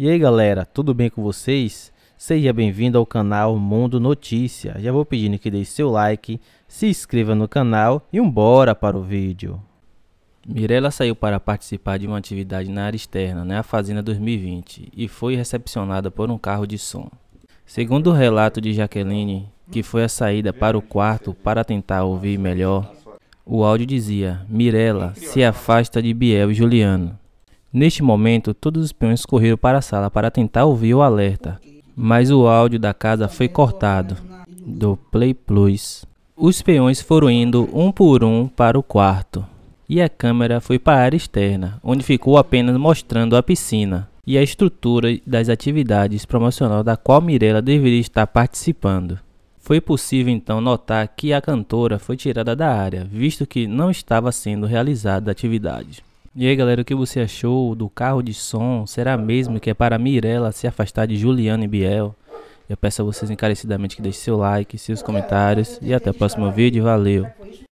E aí galera, tudo bem com vocês? Seja bem-vindo ao canal Mundo Notícia. Já vou pedindo que deixe seu like, se inscreva no canal e um bora para o vídeo. Mirella saiu para participar de uma atividade na área externa, na né, Fazenda 2020, e foi recepcionada por um carro de som. Segundo o relato de Jaqueline, que foi a saída para o quarto para tentar ouvir melhor, o áudio dizia: Mirella se afasta de Biel e Juliano. Neste momento, todos os peões correram para a sala para tentar ouvir o alerta, mas o áudio da casa foi cortado do Play Plus. Os peões foram indo um por um para o quarto e a câmera foi para a área externa, onde ficou apenas mostrando a piscina e a estrutura das atividades promocional da qual Mirella deveria estar participando. Foi possível então notar que a cantora foi tirada da área, visto que não estava sendo realizada a atividade. E aí galera, o que você achou do carro de som? Será mesmo que é para Mirella se afastar de Juliana e Biel? Eu peço a vocês encarecidamente que deixem seu like, seus comentários e até o próximo vídeo. Valeu!